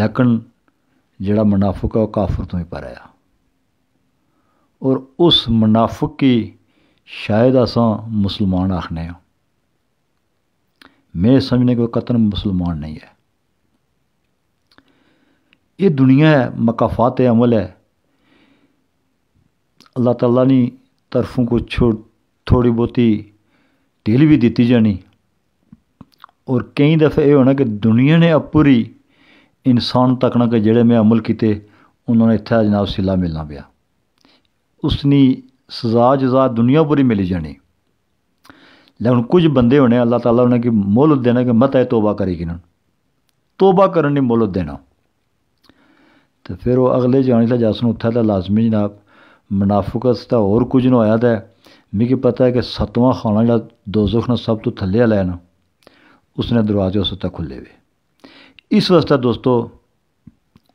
ਲੇਕਿਨ ਜਿਹੜਾ ਮਨਾਫਕ ਹੈ ਉਹ ਕਾਫਰ ਤੋਂ ਹੀ ਪਰਿਆ ਔਰ ਉਸ ਮਨਾਫਕ ਕੀ ਸ਼ਾਇਦ ਅਸਾਂ ਮੁਸਲਮਾਨ ਆਖਨੇ ਹਾਂ ਮੈਂ ਸਮਝਨੇ ਕੋ ਕਤਨ ਮੁਸਲਮਾਨ ਨਹੀਂ ਹੈ ਇਹ ਦੁਨੀਆ ਹੈ ਮਕਾਫਾਤ ਹੈ ਅਮਲ ਹੈ ਅੱਲਾਹ ਤਾਲਾ ਨੇ ਤਰਫੋਂ ਕੋ ਥੋੜੀ ਬੋਤੀ ਢੇਲ ਵੀ ਦਿੱਤੀ ਜਾਣੀ ਔਰ ਕਈ ਦਫਾ ਇਹ ਹੋਣਾ ਕਿ ਦੁਨੀਆ ਨੇ ਅਪੂਰੀ ਇਨਸਾਨ ਤੱਕ ਨਾ ਕਿ ਜਿਹੜੇ ਮੈਂ ਅਮਲ ਕੀਤੇ ਉਹਨਾਂ ਨੇ ਇੱਥੇ ਜਨਾਬ ਸਿਲਾ ਮਿਲਣਾ ਪਿਆ ਉਸਨੀ ਸਜ਼ਾ ਜਜ਼ਾ ਦੁਨੀਆ ਪੂਰੀ ਮਿਲ ਜਾਣੀ ਲੇਕਿਨ ਕੁਝ ਬੰਦੇ ਹੋਣੇ ਅੱਲਾਹ ਤਾਲਾ ਉਹਨਾਂ ਕੀ ਮੋਹਲਤ ਦੇਣਾ ਕਿ ਮਤ ਹੈ ਤੋਬਾ ਕਰੇ ਕਿ ਨਾ ਤੋਬਾ ਕਰਨ ਦੀ ਮੋਹਲਤ ਦੇਣਾ ਤੇ ਫਿਰ ਉਹ ਅਗਲੇ ਜਾਣੇ ਦਾ ਜਸਨ ਉੱਥੇ ਦਾ ਲਾਜ਼ਮੀ ਜਨਾਬ ਮਨਾਫਕਸ ਤਾਂ ਹੋਰ ਕੁਝ ਨਾ ਹੋਇਆ ਤਾਂ ਮੈਨੂੰ ਪਤਾ ਹੈ ਕਿ ਸਤਵਾਂ ਖਾਣਾ ਜਿਹੜਾ ਦੋਜ਼ਖ ਨਾਲ ਸਭ ਤੋਂ ਥੱਲੇ ਆ ਹੈ ਨਾ ਉਸਨੇ ਦਰਵਾਜ਼ੇ ਉਸ ਤੱਕ ਖੁੱਲੇ ਵੇ ਇਸ ਵਾਸਤੇ ਦੋਸਤੋ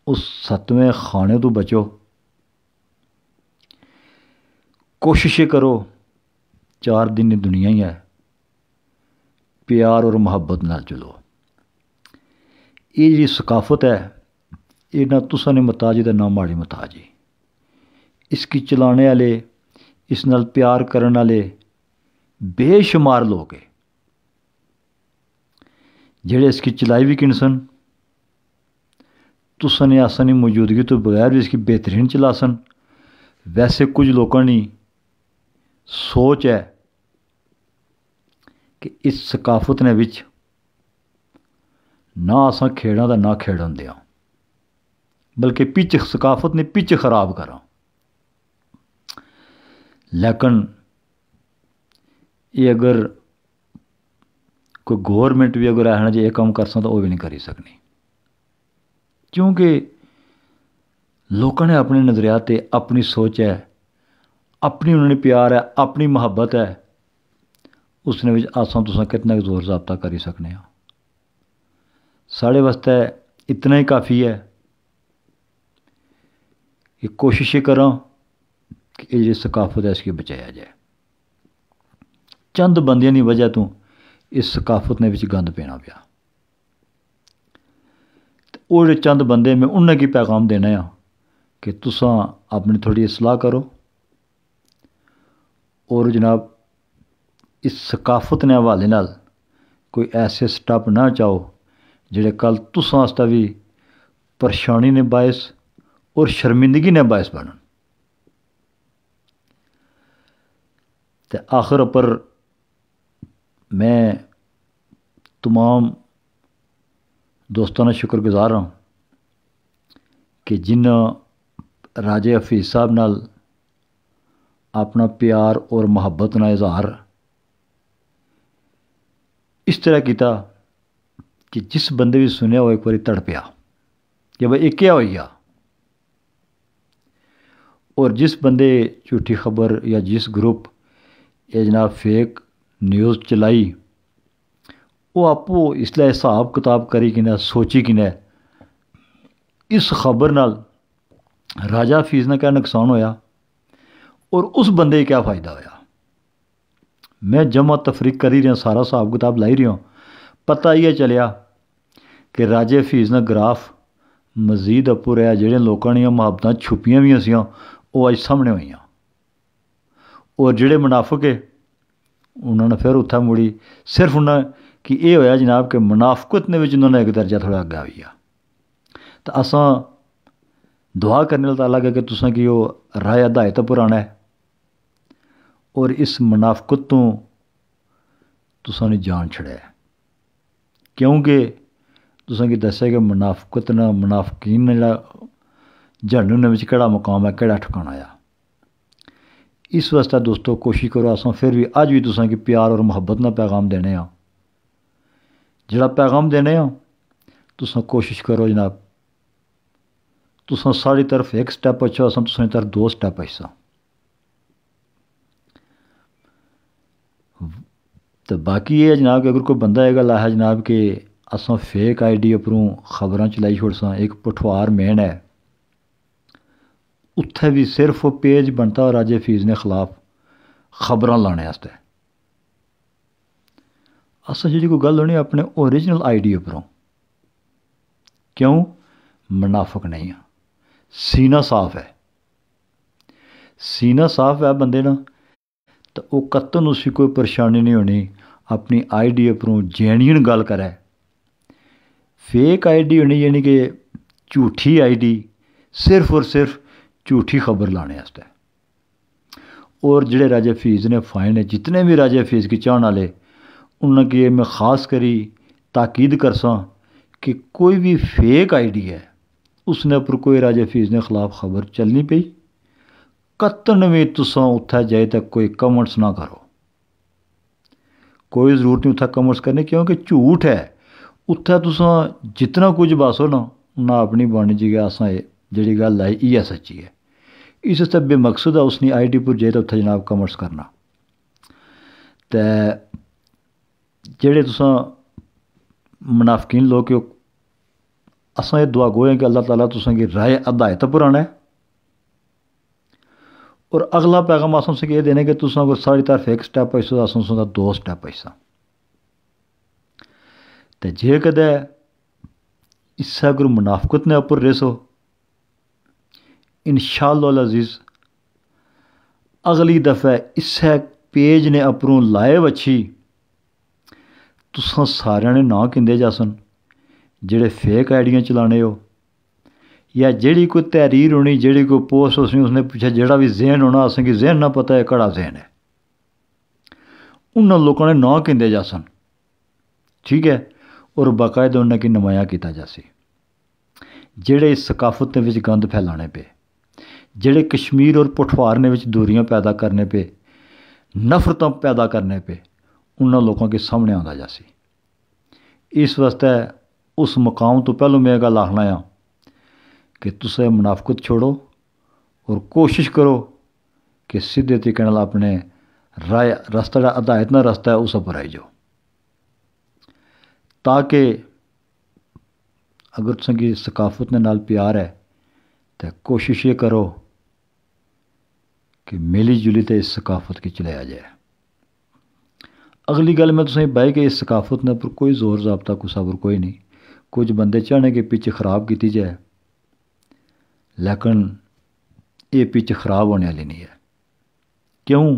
ਉਸ ਸਤਵੇਂ ਖਾਣੇ ਤੋਂ ਬਚੋ कोशिश ਕਰੋ ਚਾਰ ਦਿਨ ਦੀ ਦੁਨੀਆ ਹੀ है ਪਿਆਰ ਔਰ ਮੁਹੱਬਤ ਨਾਲ चलो ਇਹ ਜਿਹੜੀ ਸਕਾਫਤ ਹੈ ਇਹਨਾਂ ਤੁਸਾਂ ਨੇ ਮਤਾਜ ਦਾ ਨਾਮ ਮਾੜੀ ਮਤਾਜ ਹੈ ਇਸ ਕੀ ਚਲਾਣੇ ਵਾਲੇ ਇਸ ਨਾਲ ਪਿਆਰ ਕਰਨ ਵਾਲੇ ਬੇਸ਼ੁਮਾਰ ਲੋਕ ਹੈ ਜਿਹੜੇ ਇਸ ਕੀ ਚਲਾਈ ਵੀ ਕਿਨ ਤੁਸਾਂ ਨੇ ਆਸਾਨੀ ਮੌਜੂਦਗੀ ਤੋਂ ਬਗੈਰ ਵੀ ਇਸ ਕੀ ਬਿਹਤਰੀਨ ਚਲਾਸਨ ਵੈਸੇ ਕੁਝ ਲੋਕਾਂ ਨੇ ਸੋਚ ਹੈ ਕਿ ਇਸ ਸਕਾਫਤ ਨੇ ਵਿੱਚ ਨਾ ਅਸਾਂ ਖੇੜਾਂ ਦਾ ਨਾ ਖੇੜਨ ਦਿਆਂ ਬਲਕਿ ਪਿੱਚ ਸਕਾਫਤ ਨੇ ਪਿੱਚ ਖਰਾਬ ਕਰਾਂ ਲੇਕਿਨ ਇਹ ਅਗਰ ਕੋਈ ਗਵਰਨਮੈਂਟ ਵੀ ਅਗਰ ਆਹਣਾ ਜੇ ਇਹ ਕੰਮ ਕਰਸਾਂ ਤਾਂ ਉਹ ਵੀ ਨਹੀਂ ਕਰੀ ਸਕਣੀ ਕਿਉਂਕਿ ਲੋਕਾਂ ਨੇ ਆਪਣੇ ਨਜ਼ਰੀਏ ਤੇ ਆਪਣੀ ਸੋਚ ਹੈ ਆਪਣੀ ਉਹਨਾਂ ਨੇ ਪਿਆਰ ਹੈ ਆਪਣੀ ਮੁਹੱਬਤ ਹੈ ਉਸ ਨੇ ਵਿੱਚ ਆਸਾਂ ਤੁਸੀਂ ਕਿਤਨਾ ਜ਼ੋਰ ਜ਼ਾਬਤਾ ਕਰੀ ਸਕਨੇ ਆ ਸਾਡੇ ਵਾਸਤੇ ਇਤਨਾ ਹੀ ਕਾਫੀ ਹੈ ਕਿ ਕੋਸ਼ਿਸ਼ ਕਰਾਂ ਕਿ ਇਹ ਜਿਹੜੀ ਸਕਾਫਤ ਹੈ ਇਸ ਕੀ ਬਚਾਇਆ ਜਾਏ ਚੰਦ ਬੰਦਿਆਂ ਦੀ ਵਜ੍ਹਾ ਤੋਂ ਇਸ ਸਕਾਫਤ ਨੇ ਵਿੱਚ ਗੰਦ ਪੈਣਾ ਪਿਆ ਉਹ ਜਿਹੜੇ ਚੰਦ ਬੰਦੇ ਮੈਂ ਉਹਨਾਂ ਕੀ ਪੈਗਾਮ ਦੇਣਾ ਆ ਕਿ ਤੁਸੀਂ ਆਪਣੀ ਥੋੜੀ ਇਸਲਾਹ ਕਰੋ ਔਰ ਜਨਾਬ ਇਸ ਸਕਾਫਤ ਨੇ ਹਵਾਲੇ ਨਾਲ ਕੋਈ ਐਸੇ ਸਟੱਪ ਨਾ ਚਾਓ ਜਿਹੜੇ ਕੱਲ ਤੁਸਾਂ ਵਾਸਤੇ ਵੀ ਪਰੇਸ਼ਾਨੀ ਨੇ ਬਾਇਸ ਔਰ ਸ਼ਰਮਿੰਦਗੀ ਨੇ ਬਾਇਸ ਬਣਨ ਤੇ ਆਖਰ ਪਰ ਮੈਂ तमाम ਦੋਸਤਾਂ ਦਾ ਸ਼ੁਕਰਗੁਜ਼ਾਰ ਹਾਂ ਕਿ ਜਿਨ੍ਹਾਂ ਰਾਜੇ ਹਫੀਜ਼ ਸਾਹਿਬ ਨਾਲ अपना प्यार और मोहब्बत ना इजहार इस तरह किया कि जिस बंद भी सुने वो एक बार तड़पया कि भाई एक क्या हो गया और जिस बंदे झूठी खबर या जिस ग्रुप ये जनाब फेक न्यूज़ चलाई वो आपू इसलिए हिसाब किताब करी कि सोची कि इस खबर नाल राजा फीस ना क्या नुकसान होया ਔਰ ਉਸ ਬੰਦੇ ਕੀ ਫਾਇਦਾ ਹੋਇਆ ਮੈਂ ਜਮਾ ਤਫਰੀਕ ਕਰੀ ਰਿਹਾ ਸਾਰਾ सारा ਕਿਤਾਬ ਲਾਈ ਰਿਹਾ ਪਤਾ ਹੀ पता ही ਕਿ ਰਾਜੇ ਫੀਜ਼ ਨਾ ਗ੍ਰਾਫ ਮਜ਼ੀਦ ਅਪੁਰਿਆ ਜਿਹੜੇ ਲੋਕਾਂ ਨੇ ਮੁਹੱਬਤਾਂ ਛੁਪੀਆਂ ਵੀ ਸੀਆਂ ਉਹ ਅੱਜ ਸਾਹਮਣੇ ਹੋਈਆਂ ਔਰ ਜਿਹੜੇ ਮਨਾਫਕ ਹੈ ਉਹਨਾਂ ਨੇ ਫਿਰ ਉੱਥਾ ਮੁੜੀ ਸਿਰਫ ਉਹਨਾਂ ਕਿ ਇਹ ਹੋਇਆ ਜਨਾਬ ਕਿ ਮਨਾਫਕਤ ਨੇ ਵਿੱਚ ਉਹਨਾਂ ਨੇ ਇੱਕ ਦਰਜਾ ਥੋੜਾ ਅੱਗਾ ਹੋਈਆ ਤਾਂ ਅਸਾਂ दुआ करने ताला के तुसा की वो राह हदायत पुराना है और इस मुनाफकत तो तुसा ने जान छड़ाया क्योंकि तुसा की दस्या कि मुनाफकत ना मुनाफकीन ने जरा जहनुम के केड़ा मुकाम है केड़ा ठिकाना आ इस वास्ते दोस्तों कोशिश करो अस फिर भी अज भी तुसा की प्यार और मुहब्बत ना पैगाम देने आ पैगाम देने आ तुसा कोशिश करो जनाब ਤੁਸੀਂ ਸਾਡੀ ਤਰਫ ਇੱਕ ਸਟੈਪ ਅੱਛਾ ਸਮ ਤੁਸੀਂ ਤਰ ਦੋ ਸਟੈਪ ਅੱਛਾ ਤੇ ਬਾਕੀ ਇਹ ਜਨਾਬ ਕਿ ਅਗਰ ਕੋਈ ਬੰਦਾ ਹੈਗਾ ਲਾਹ ਜਨਾਬ ਕਿ ਅਸਾਂ ਫੇਕ ਆਈਡੀ ਉਪਰੋਂ ਖਬਰਾਂ ਚ ਲਈ ਛੋੜਸਾਂ ਇੱਕ ਪਠਵਾਰ ਮੈਨ ਹੈ ਉੱਥੇ ਵੀ ਸਿਰਫ ਉਹ ਪੇਜ ਬਣਤਾ ਰਾਜੇ ਫੀਜ਼ ਨੇ ਖਿਲਾਫ ਖਬਰਾਂ ਲਾਣੇ ਵਾਸਤੇ ਅਸਾਂ ਜਿਹੜੀ ਕੋ ਗੱਲ ਹੋਣੀ ਆਪਣੇ ਓਰੀਜਨਲ ਆਈਡੀ ਉਪਰੋਂ ਕਿਉਂ ਮਨਾਫਕ ਨਹੀਂ ਆ ਸੀਨਾ ਸਾਫ਼ ਹੈ ਸੀਨਾ ਸਾਫ਼ ਹੈ ਬੰਦੇ ਦਾ ਤਾਂ ਉਹ ਕਤਨ ਉਸੇ ਕੋਈ ਪਰੇਸ਼ਾਨੀ ਨਹੀਂ ਹੋਣੀ ਆਪਣੀ ਆਈਡੀ ਉਪਰੋਂ ਜੈਨੂਇਨ ਗੱਲ ਕਰੇ ਫੇਕ ਆਈਡੀ ਹੋਣੀ ਯਾਨੀ ਕਿ ਝੂਠੀ ਆਈਡੀ ਸਿਰਫ ਔਰ ਸਿਰਫ ਝੂਠੀ ਖਬਰ ਲਾਣੇ ਵਾਸਤੇ ਔਰ ਜਿਹੜੇ ਰਾਜਾ ਫੀਜ਼ ਨੇ ਫਾਈਲ ਨੇ ਜਿਤਨੇ ਵੀ ਰਾਜਾ ਫੀਜ਼ ਕੀ ਚਾਹਣ ਵਾਲੇ ਉਹਨਾਂ ਕੀ ਮੈਂ ਖਾਸ ਕਰੀ ਤਾਕੀਦ ਕਰਸਾਂ ਕਿ ਕੋਈ ਵੀ ਫੇਕ ਆਈਡੀ ਹੈ ਉਸਨੇ ਪਰ ਕੋਈ ਰਾਜਾ ਫੀਜ਼ ਨੇ ਖਿਲਾਫ ਖਬਰ ਚੱਲਣੀ ਪਈ 91 ਤੁਸੀਂ ਉੱਥੇ ਜਾਏ ਤਾਂ ਕੋਈ ਕਮੈਂਟਸ ਨਾ ਕਰੋ ਕੋਈ ਜ਼ਰੂਰਤ ਨਹੀਂ ਉੱਥੇ ਕਮੈਂਟਸ ਕਰਨੇ ਕਿਉਂਕਿ ਝੂਠ ਹੈ ਉੱਥੇ ਤੁਸੀਂ ਜਿੰਨਾ ਕੁਝ ਬਸੋ ਨਾ ਉਹਨਾਂ ਆਪਣੀ ਬਣ ਜੀ ਗਿਆਸਾਂ ਇਹ ਜਿਹੜੀ ਗੱਲ ਆਈ ਇਹ ਸੱਚੀ ਹੈ ਇਸ ਤਰ੍ਹਾਂ ਵੀ ਮਕਸਦ ਹੈ ਉਸਨੇ ਆਈਡੀਪੁਰ ਜਾਏ ਤਾਂ ਉੱਥੇ ਜਨਾਬ ਕਮੈਂਟਸ ਕਰਨਾ ਤੇ ਜਿਹੜੇ ਤੁਸੀਂ ਮਨਾਫਕੀਨ ਲੋਕ ਉਹ असां ये दुआ गोए कि अल्लाह ताला तुसेंगी राय अदायत तो पुराना है और अगला पैगाम अस ये देने कि तुस अगर सारी तरफ एक स्टैप आइसो अस दो स्टैप आइसा तो जे कद इससे अगर मुनाफकत ने अपर रेसो इन अजीज़ अगली दफ़े इससे पेज ने अपरों लाए वच्छी तुसा सारे ने ना किंदे जासन ਜਿਹੜੇ ਫੇਕ ਆਈਡੀਆਂ ਚਲਾਣੇ ਹੋ ਜਾਂ ਜਿਹੜੀ ਕੋਈ ਤਹਿਰੀਰ ਹੋਣੀ ਜਿਹੜੀ ਕੋਈ ਪੋਸਟ उसने ਉਸਨੇ ਪੁੱਛਿਆ ਜਿਹੜਾ ਵੀ ਜ਼ਹਿਨ ਹੋਣਾ ਅਸਾਂ ਕੀ ਜ਼ਹਿਨ ਨਾ ਪਤਾ ਹੈ ਕਿਹੜਾ ਜ਼ਹਿਨ ਹੈ ਉਹਨਾਂ ਲੋਕਾਂ ਨੇ ਨਾ ਕਿੰਦੇ ਜਾਸਨ ਠੀਕ ਹੈ ਔਰ ਬਕਾਇਦ ਉਹਨਾਂ ਕੀ ਨਮਾਇਆ ਕੀਤਾ ਜਾਸੀ ਜਿਹੜੇ ਇਸ ਸਕਾਫਤ ਦੇ ਵਿੱਚ ਗੰਦ ਫੈਲਾਣੇ ਪਏ ਜਿਹੜੇ ਕਸ਼ਮੀਰ ਔਰ ਪਠਵਾਰ ਨੇ ਵਿੱਚ ਦੂਰੀਆਂ ਪੈਦਾ ਕਰਨੇ ਪਏ ਨਫ਼ਰਤਾਂ ਪੈਦਾ ਕਰਨੇ ਪਏ ਉਹਨਾਂ ਲੋਕਾਂ ਕੇ ਸਾਹਮਣੇ ਆਉਂਦਾ ਜਾਸੀ ਇਸ ਵਾਸਤੇ ਉਸ ਮਕਾਮ ਤੋਂ ਪਹਿਲਾਂ ਮੈਂ ਇਹ ਗੱਲ ਆਖਣਾ ਆ ਕਿ ਤੁਸੀਂ ਮੁਨਾਫਕਤ ਛੋੜੋ ਔਰ ਕੋਸ਼ਿਸ਼ ਕਰੋ ਕਿ ਸਿੱਧੇ ਤਰੀਕੇ ਨਾਲ ਆਪਣੇ ਰਾਹ ਰਸਤਾ ਜਿਹੜਾ ਹਦਾਇਤ ਨਾਲ ਰਸਤਾ ਹੈ ਉਸ ਉੱਪਰ ਆਈ ਜਾਓ ਤਾਂ ਕਿ ਅਗਰ ਤੁਸੀਂ ਕੀ ਸਕਾਫਤ ਦੇ ਨਾਲ ਪਿਆਰ ਹੈ तो कोशिश ये करो कि मिली जुली तो इस सकाफत की चलाया जाए अगली गल मैं तुसें बाई कि इस सकाफत ने पर कोई जोर जबता कुछ सबर कोई नहीं ਕੁਝ ਬੰਦੇ ਚਾਹਣੇ ਕਿ ਪਿੱਚ ਖਰਾਬ ਕੀਤੀ ਜਾਏ ਲੇਕਿਨ ਇਹ ਪਿੱਚ ਖਰਾਬ ਹੋਣ ਵਾਲੀ ਨਹੀਂ ਹੈ ਕਿਉਂ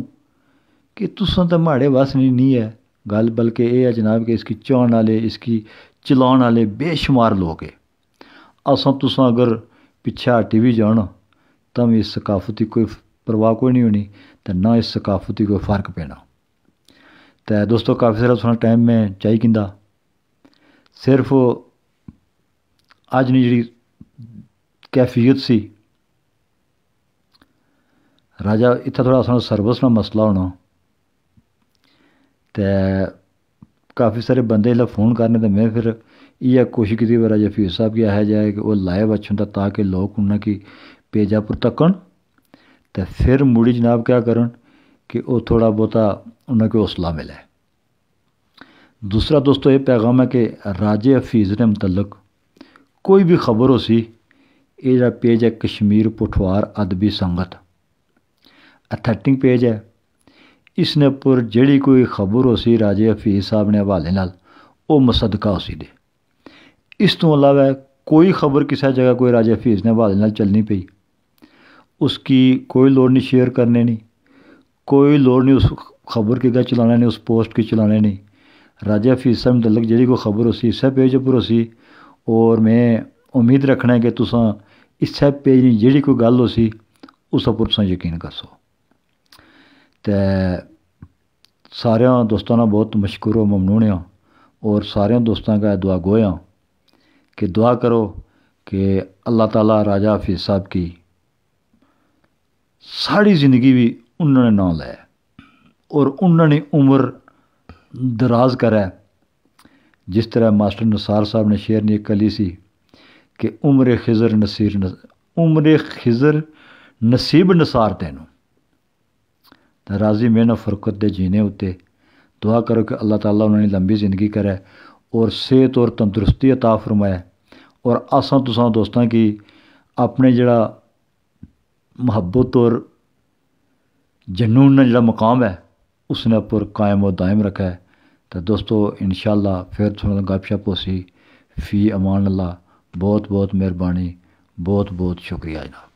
ਕਿ ਤੁਸਾਂ ਤਾਂ ਮਾੜੇ ਵਸ ਨਹੀਂ ਨਹੀਂ ਹੈ ਗੱਲ ਬਲਕਿ ਇਹ ਹੈ ਜਨਾਬ ਕਿ ਇਸ ਇਸकी ਚਾਹਣ ਵਾਲੇ ਇਸ ਇਸकी ਚਲਾਉਣ ਵਾਲੇ ਬੇਸ਼ੁਮਾਰ ਲੋਕ ਹੈ ਅਸਾਂ ਤੁਸਾਂ ਅਗਰ ਪਿੱਛਾ ਟੀਵੀ ਜਾਣ ਤਾਂ ਇਸ ਸਕਾਫਤੀ ਕੋਈ ਪਰਵਾਹ ਕੋਈ ਨਹੀਂ ਹੋਣੀ ਤਾਂ ਨਾ ਇਸ ਸਕਾਫਤੀ ਕੋਈ ਫਰਕ ਪੈਣਾ ਤਾਂ ਦੋਸਤੋ ਕਾਫੀ ਸਾਰਾ ਸੋਣਾ ਟਾਈਮ ਮੈਂ ਚਾਹੀ ਕਿੰਦਾ ਸਿਰਫ ਅੱਜ ਨਹੀਂ ਜਿਹੜੀ ਕੈਫੀਅਤ ਸੀ ਰਾਜਾ ਇੱਥੇ ਥੋੜਾ ਸਾਨੂੰ ਸਰਵਿਸ ਨਾਲ ਮਸਲਾ ਹੋਣਾ ਤੇ ਕਾਫੀ ਸਾਰੇ ਬੰਦੇ ਲਾ ਫੋਨ ਕਰਨੇ ਤੇ ਮੈਂ ਫਿਰ ਇਹ ਕੋਸ਼ਿਸ਼ ਕੀਤੀ ਵਾਰਾ ਰਾਜਾ ਫੀਰ ਸਾਹਿਬ ਕੀ ਆਇਆ ਜਾਏ ਕਿ ਉਹ ਲਾਈਵ ਅੱਛਾ ਤਾਂ ਤਾਂ ਕਿ ਲੋਕ ਉਹਨਾਂ ਕੀ ਪੇਜਾਪੁਰ ਤੱਕਣ ਤੇ ਫਿਰ ਮੁੜੀ ਜਨਾਬ ਕਿਆ ਕਰਨ ਕਿ ਉਹ ਥੋੜਾ ਬੋਤਾ ਉਹਨਾਂ ਕੋ ਹੌਸਲਾ ਮਿਲੇ ਦੂਸਰਾ ਦੋਸਤੋ ਇਹ ਪੈਗਾਮ ਹੈ ਕਿ ਰਾਜੇ ਹਫੀਜ਼ ਨੇ ਮੁਤਲਕ ਕੋਈ ਵੀ ਖਬਰ ਹੋ ਸੀ ਇਹ ਜਿਹੜਾ ਪੇਜ ਹੈ ਕਸ਼ਮੀਰ ਪਠਵਾਰ ਅਦਬੀ ਸੰਗਤ ਅਥੈਟਿੰਗ ਪੇਜ ਹੈ ਇਸ ਨੇ ਪੁਰ ਜਿਹੜੀ ਕੋਈ ਖਬਰ ਹੋ ਸੀ ਰਾਜੇ ਹਫੀਜ਼ ਸਾਹਿਬ ਨੇ ਹਵਾਲੇ ਨਾਲ ਉਹ ਮਸਦਕਾ ਹੋ ਸੀ ਦੇ ਇਸ ਤੋਂ ਇਲਾਵਾ ਕੋਈ ਖਬਰ ਕਿਸੇ ਜਗ੍ਹਾ ਕੋਈ ਰਾਜੇ ਹਫੀਜ਼ ਨੇ ਹਵਾਲੇ ਨਾਲ ਚੱਲਣੀ ਪਈ ਉਸ ਕੀ ਕੋਈ ਲੋੜ ਨਹੀਂ ਸ਼ੇਅਰ ਕਰਨੇ ਨਹੀਂ ਕੋਈ ਲੋੜ ਨਹੀਂ ਉਸ ਖਬਰ ਕੀ ਗਾ ਚਲਾਣਾ ਨਹੀਂ ਉਸ ਪੋਸਟ ਕੀ ਚਲਾਣੇ ਨਹੀਂ ਰਾਜਾ ਫੀਸਮ ਦਲਕ ਜਿਹੜੀ ਕੋ ਖਬਰ ਹੋ ਸੀ ਇਸੇ ਪੇਜ ਉੱਪਰ ਹੋ ਸੀ और मैं उम्मीद रखना है कि तुस इस्सै पेज दी जेह्ड़ी कोई गल्ल होसी उस उप्पर तुस यकीन करसो ते सारें दोस्तां दा बहुत मशकूर ओ ममनून आं और सारें दोस्तां का दुआ गो आं कि दुआ करो कि अल्लाह ताला राजा हाफिज़ साहब की सारी ज़िंदगी भी उन्होंने नाम लाया और उन्होंने उम्र दराज करै जिस तरह मास्टर नसार साहब ने शेर ने कली सी कि उम्र खिजर नसीर न उम्र खिजर नसीब नसार तेन तो राजी मेहनत फुरकत दे जीने उत्ते दुआ करो कि अल्लाह ताला उन्होंने लंबी जिंदगी करे और सेहत और तंदुरुस्ती अता फरमाए और असा तुसा दोस्तों की अपने जड़ा मुहब्बत और जनून ने जो मुकाम है उसने पर कायम और दायम रखा है ਤਾਂ ਦੋਸਤੋ ਇਨਸ਼ਾਅੱਲਾ ਫਿਰ ਤੁਹਾਨੂੰ ਗੱਪਸ਼ਪ ਹੋਸੀ ਫੀ ਅਮਾਨ ਅੱਲਾ ਬਹੁਤ ਬਹੁਤ ਮਿਹਰਬਾਨੀ ਬਹੁਤ ਬਹੁਤ ਸ਼ੁਕਰੀਆ ਜੀ